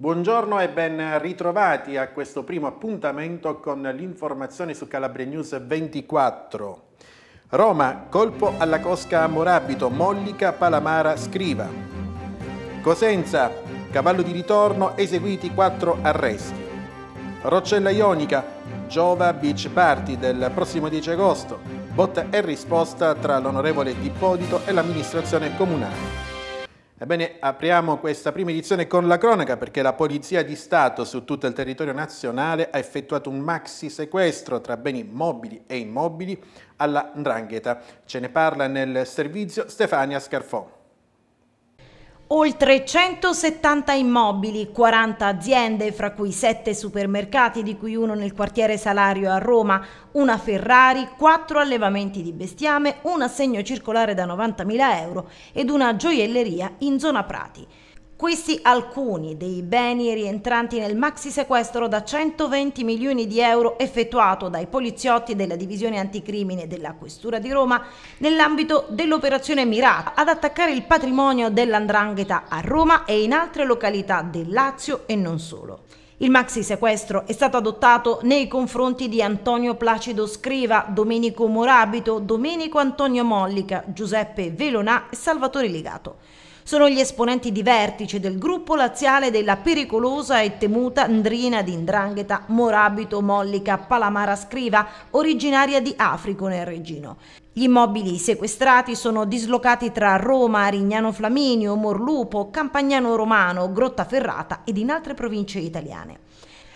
Buongiorno e ben ritrovati a questo primo appuntamento con l'informazione su Calabria News 24. Roma, colpo alla cosca a Morabito, Mollica, Palamara, Scriva. Cosenza, cavallo di ritorno, eseguiti quattro arresti. Roccella Ionica, Giova Beach Party del prossimo 10 agosto, botta e risposta tra l'onorevole Dippodito e l'amministrazione comunale. Ebbene, apriamo questa prima edizione con la cronaca perché la Polizia di Stato su tutto il territorio nazionale ha effettuato un maxi sequestro tra beni mobili e immobili alla Ndrangheta. Ce ne parla nel servizio Stefania Scarfon. Oltre 170 immobili, 40 aziende, fra cui 7 supermercati, di cui uno nel quartiere Salario a Roma, una Ferrari, 4 allevamenti di bestiame, un assegno circolare da 90.000 euro ed una gioielleria in zona Prati. Questi alcuni dei beni rientranti nel maxi sequestro da 120 milioni di euro effettuato dai poliziotti della divisione anticrimine della Questura di Roma nell'ambito dell'operazione mirata ad attaccare il patrimonio dell'andrangheta a Roma e in altre località del Lazio e non solo. Il maxi sequestro è stato adottato nei confronti di Antonio Placido Scriva, Domenico Morabito, Domenico Antonio Mollica, Giuseppe Velonà e Salvatore Legato. Sono gli esponenti di vertice del gruppo laziale della pericolosa e temuta ndrina di Ndrangheta, Morabito Mollica Palamara Scriva, originaria di Africo nel Regino. Gli immobili sequestrati sono dislocati tra Roma, Arignano Flaminio, Morlupo, Campagnano Romano, Grottaferrata ed in altre province italiane.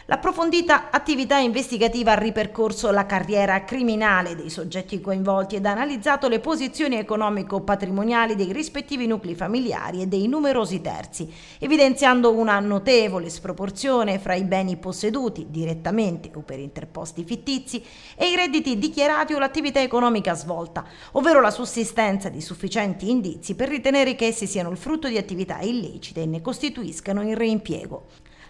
L'approfondita attività investigativa ha ripercorso la carriera criminale dei soggetti coinvolti ed ha analizzato le posizioni economico-patrimoniali dei rispettivi nuclei familiari e dei numerosi terzi, evidenziando una notevole sproporzione fra i beni posseduti direttamente o per interposti fittizi e i redditi dichiarati o l'attività economica svolta, ovvero la sussistenza di sufficienti indizi per ritenere che essi siano il frutto di attività illecite e ne costituiscano il reimpiego.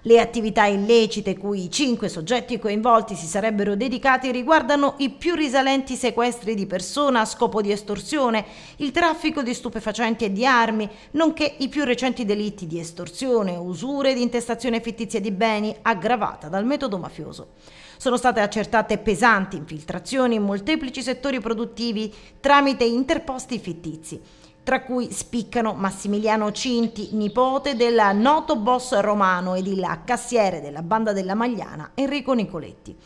Le attività illecite cui i cinque soggetti coinvolti si sarebbero dedicati riguardano i più risalenti sequestri di persona a scopo di estorsione, il traffico di stupefacenti e di armi, nonché i più recenti delitti di estorsione, usure ed intestazione fittizia di beni aggravata dal metodo mafioso. Sono state accertate pesanti infiltrazioni in molteplici settori produttivi tramite interposti fittizi tra cui spiccano Massimiliano Cinti, nipote del noto boss romano ed il cassiere della banda della Magliana Enrico Nicoletti.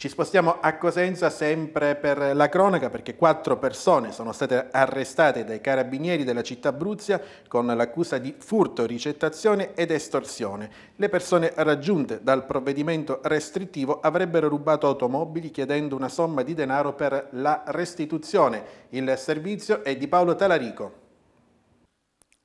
Ci spostiamo a Cosenza sempre per la cronaca perché quattro persone sono state arrestate dai carabinieri della città Bruzia con l'accusa di furto, ricettazione ed estorsione. Le persone raggiunte dal provvedimento restrittivo avrebbero rubato automobili chiedendo una somma di denaro per la restituzione. Il servizio è di Paolo Talarico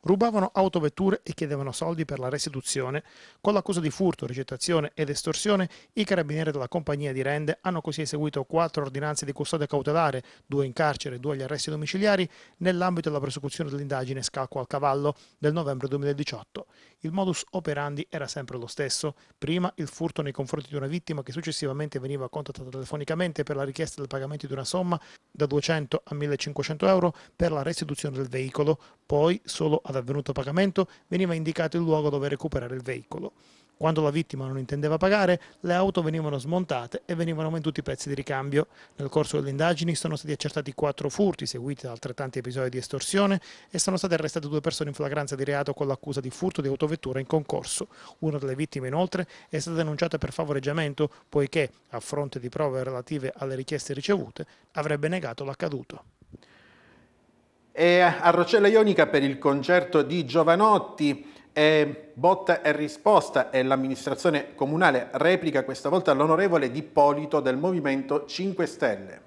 rubavano autovetture e chiedevano soldi per la restituzione. Con l'accusa di furto, ricettazione ed estorsione, i carabinieri della compagnia di Rende hanno così eseguito quattro ordinanze di custodia cautelare, due in carcere e due agli arresti domiciliari, nell'ambito della prosecuzione dell'indagine Scalco al Cavallo del novembre 2018. Il modus operandi era sempre lo stesso, prima il furto nei confronti di una vittima che successivamente veniva contattata telefonicamente per la richiesta del pagamento di una somma da 200 a 1500 euro per la restituzione del veicolo, poi solo ad stato avvenuto pagamento, veniva indicato il luogo dove recuperare il veicolo. Quando la vittima non intendeva pagare, le auto venivano smontate e venivano venduti i pezzi di ricambio. Nel corso delle indagini sono stati accertati quattro furti, seguiti da altrettanti episodi di estorsione, e sono state arrestate due persone in flagranza di reato con l'accusa di furto di autovettura in concorso. Una delle vittime, inoltre, è stata denunciata per favoreggiamento, poiché, a fronte di prove relative alle richieste ricevute, avrebbe negato l'accaduto. E a Rocella Ionica per il concerto di Giovanotti e botta e risposta e l'amministrazione comunale replica questa volta l'onorevole Dippolito del Movimento 5 Stelle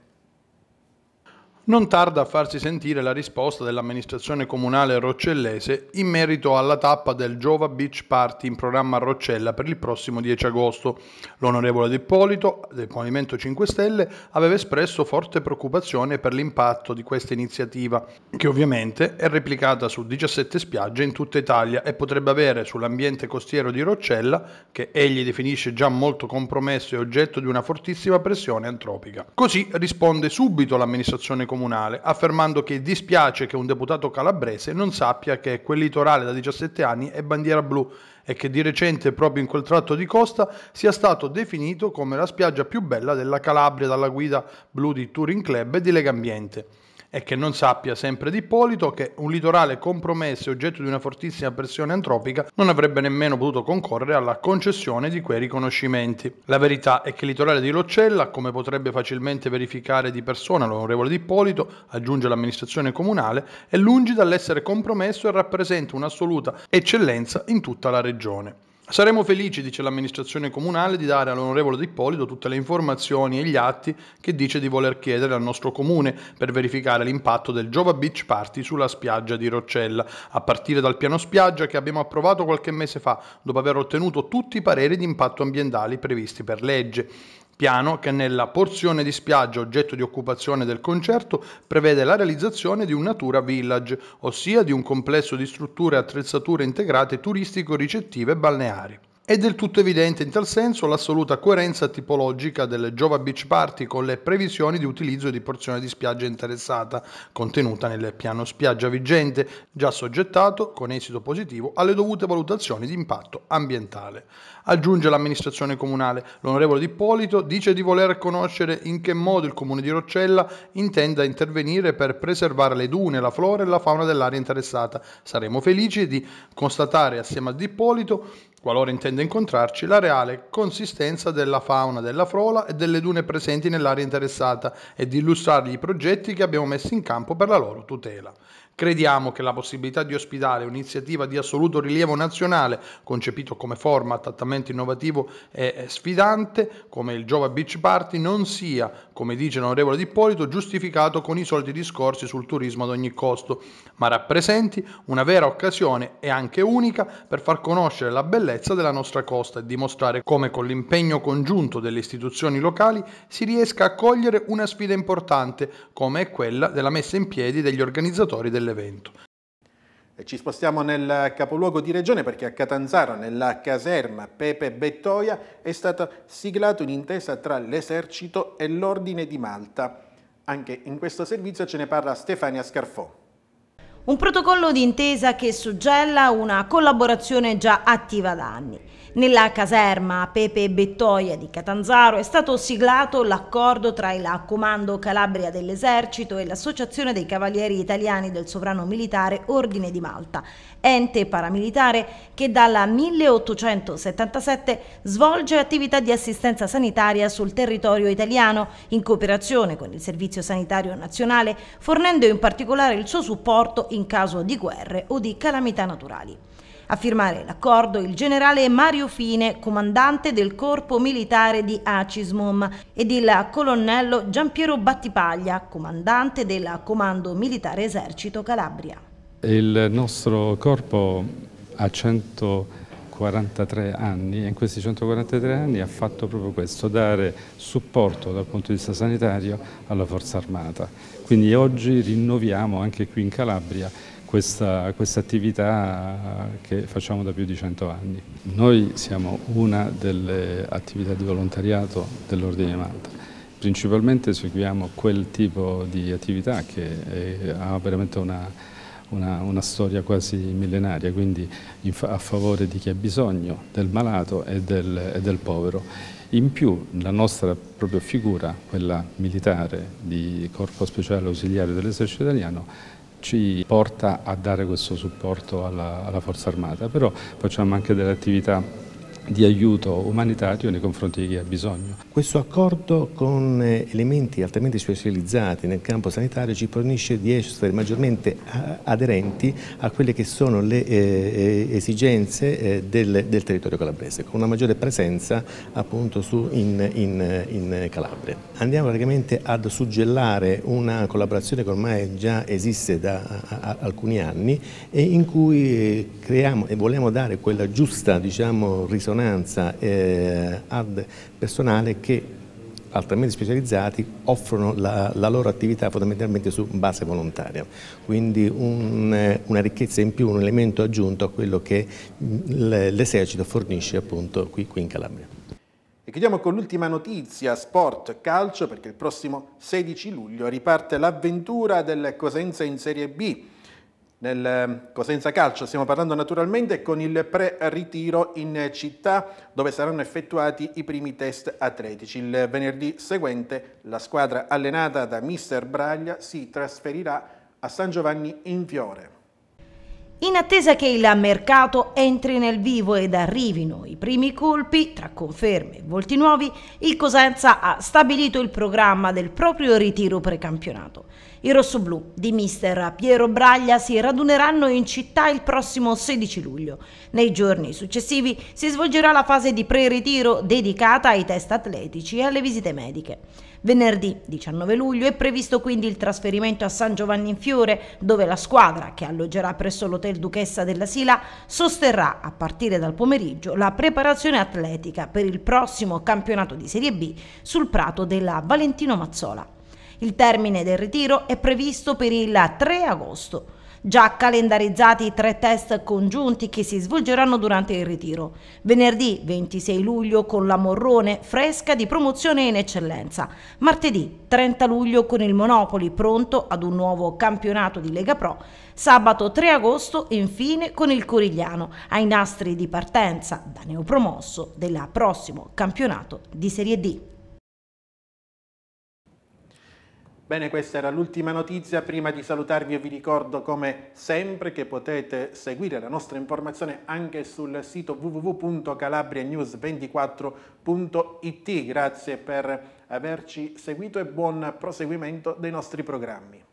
non tarda a farsi sentire la risposta dell'amministrazione comunale roccellese in merito alla tappa del Giova Beach Party in programma a Roccella per il prossimo 10 agosto. L'onorevole De Polito, del Movimento 5 Stelle, aveva espresso forte preoccupazione per l'impatto di questa iniziativa, che ovviamente è replicata su 17 spiagge in tutta Italia e potrebbe avere sull'ambiente costiero di Roccella, che egli definisce già molto compromesso e oggetto di una fortissima pressione antropica. Così risponde subito l'amministrazione comunale comunale, affermando che dispiace che un deputato calabrese non sappia che quel litorale da 17 anni è bandiera blu e che di recente proprio in quel tratto di costa sia stato definito come la spiaggia più bella della Calabria dalla guida blu di Touring Club e di Legambiente. Ambiente e che non sappia sempre di Ippolito che un litorale compromesso e oggetto di una fortissima pressione antropica non avrebbe nemmeno potuto concorrere alla concessione di quei riconoscimenti. La verità è che il litorale di Locella, come potrebbe facilmente verificare di persona l'onorevole Di Ippolito, aggiunge l'amministrazione comunale, è lungi dall'essere compromesso e rappresenta un'assoluta eccellenza in tutta la regione. Saremo felici, dice l'amministrazione comunale, di dare all'onorevole D'Ippolito tutte le informazioni e gli atti che dice di voler chiedere al nostro comune per verificare l'impatto del Jova Beach Party sulla spiaggia di Roccella, a partire dal piano spiaggia che abbiamo approvato qualche mese fa, dopo aver ottenuto tutti i pareri di impatto ambientali previsti per legge piano che nella porzione di spiaggia oggetto di occupazione del concerto prevede la realizzazione di un Natura Village, ossia di un complesso di strutture e attrezzature integrate turistico-ricettive e balneari. È del tutto evidente in tal senso l'assoluta coerenza tipologica del Jova Beach Party con le previsioni di utilizzo di porzione di spiaggia interessata contenuta nel piano spiaggia vigente, già soggettato, con esito positivo, alle dovute valutazioni di impatto ambientale. Aggiunge l'amministrazione comunale. L'onorevole Dippolito dice di voler conoscere in che modo il comune di Roccella intenda intervenire per preservare le dune, la flora e la fauna dell'area interessata. Saremo felici di constatare assieme a Dippolito qualora intenda incontrarci, la reale consistenza della fauna della frola e delle dune presenti nell'area interessata e di illustrargli i progetti che abbiamo messo in campo per la loro tutela. Crediamo che la possibilità di ospitare un'iniziativa di assoluto rilievo nazionale, concepito come forma altamente innovativo e sfidante, come il Jova Beach Party, non sia, come dice l'onorevole D'Ippolito, giustificato con i soliti discorsi sul turismo ad ogni costo, ma rappresenti una vera occasione e anche unica per far conoscere la bellezza della nostra costa e dimostrare come con l'impegno congiunto delle istituzioni locali si riesca a cogliere una sfida importante come è quella della messa in piedi degli organizzatori delle dell'evento. Ci spostiamo nel capoluogo di regione perché a Catanzaro, nella caserma Pepe Bettoia, è stata siglata un'intesa tra l'esercito e l'Ordine di Malta. Anche in questo servizio ce ne parla Stefania Scarfò. Un protocollo d'intesa che suggella una collaborazione già attiva da anni. Nella caserma Pepe Bettoia di Catanzaro è stato siglato l'accordo tra il Comando Calabria dell'Esercito e l'Associazione dei Cavalieri Italiani del Sovrano Militare Ordine di Malta, ente paramilitare che dal 1877 svolge attività di assistenza sanitaria sul territorio italiano in cooperazione con il Servizio Sanitario Nazionale, fornendo in particolare il suo supporto in in caso di guerre o di calamità naturali. A firmare l'accordo il generale Mario Fine, comandante del corpo militare di Acismum, ed il colonnello Giampiero Battipaglia, comandante del Comando Militare Esercito Calabria. Il nostro corpo ha 143 anni e in questi 143 anni ha fatto proprio questo, dare supporto dal punto di vista sanitario alla forza armata quindi oggi rinnoviamo anche qui in Calabria questa, questa attività che facciamo da più di 100 anni. Noi siamo una delle attività di volontariato dell'Ordine Malta. Principalmente seguiamo quel tipo di attività che è, ha veramente una una, una storia quasi millenaria, quindi a favore di chi ha bisogno, del malato e del, e del povero. In più la nostra proprio figura, quella militare di Corpo Speciale Ausiliario dell'Esercito Italiano, ci porta a dare questo supporto alla, alla Forza Armata, però facciamo anche delle attività di aiuto umanitario nei confronti di chi ha bisogno. Questo accordo con eh, elementi altamente specializzati nel campo sanitario ci fornisce di essere maggiormente eh, aderenti a quelle che sono le eh, eh, esigenze eh, del, del, territorio calabrese, con una maggiore presenza appunto su, in, in, in, Calabria. Andiamo praticamente ad suggellare una collaborazione che ormai già esiste da a, a, alcuni anni e in cui creiamo e vogliamo dare quella giusta diciamo, risonanza risonanza eh, ad personale che altrimenti specializzati offrono la, la, loro attività fondamentalmente su base volontaria, quindi un, eh, una ricchezza in più, un elemento aggiunto a quello che mm, l'esercito fornisce appunto qui, qui in Calabria. E chiudiamo con l'ultima notizia, sport, calcio, perché il prossimo 16 luglio riparte l'avventura del Cosenza in Serie B nel ehm, Cosenza Calcio. Stiamo parlando naturalmente con il pre-ritiro in città dove saranno effettuati i primi test atletici. Il venerdì seguente la squadra allenata da mister Braglia si trasferirà a San Giovanni in Fiore. In attesa che il mercato entri nel vivo ed arrivino i primi colpi, tra conferme e volti nuovi, il Cosenza ha stabilito il programma del proprio ritiro precampionato. I rossoblù di mister Piero Braglia si raduneranno in città il prossimo 16 luglio. Nei giorni successivi si svolgerà la fase di pre-ritiro dedicata ai test atletici e alle visite mediche. Venerdì 19 luglio è previsto quindi il trasferimento a San Giovanni in Fiore, dove la squadra, che alloggerà presso l'Hotel Duchessa della Sila, sosterrà a partire dal pomeriggio la preparazione atletica per il prossimo campionato di Serie B sul prato della Valentino Mazzola. Il termine del ritiro è previsto per il 3 agosto già calendarizzati i tre test congiunti che si svolgeranno durante il ritiro. Venerdì 26 luglio con la Morrone fresca di promozione in eccellenza. Martedì 30 luglio con il Monopoli pronto ad un nuovo campionato di Lega Pro. Sabato 3 agosto infine con il Corigliano ai nastri di partenza da neopromosso del prossimo campionato di Serie D. Bene, questa era l'ultima notizia. Prima di salutarvi vi ricordo come sempre che potete seguire la nostra informazione anche sul sito www.calabrianews24.it. Grazie per averci seguito e buon proseguimento dei nostri programmi.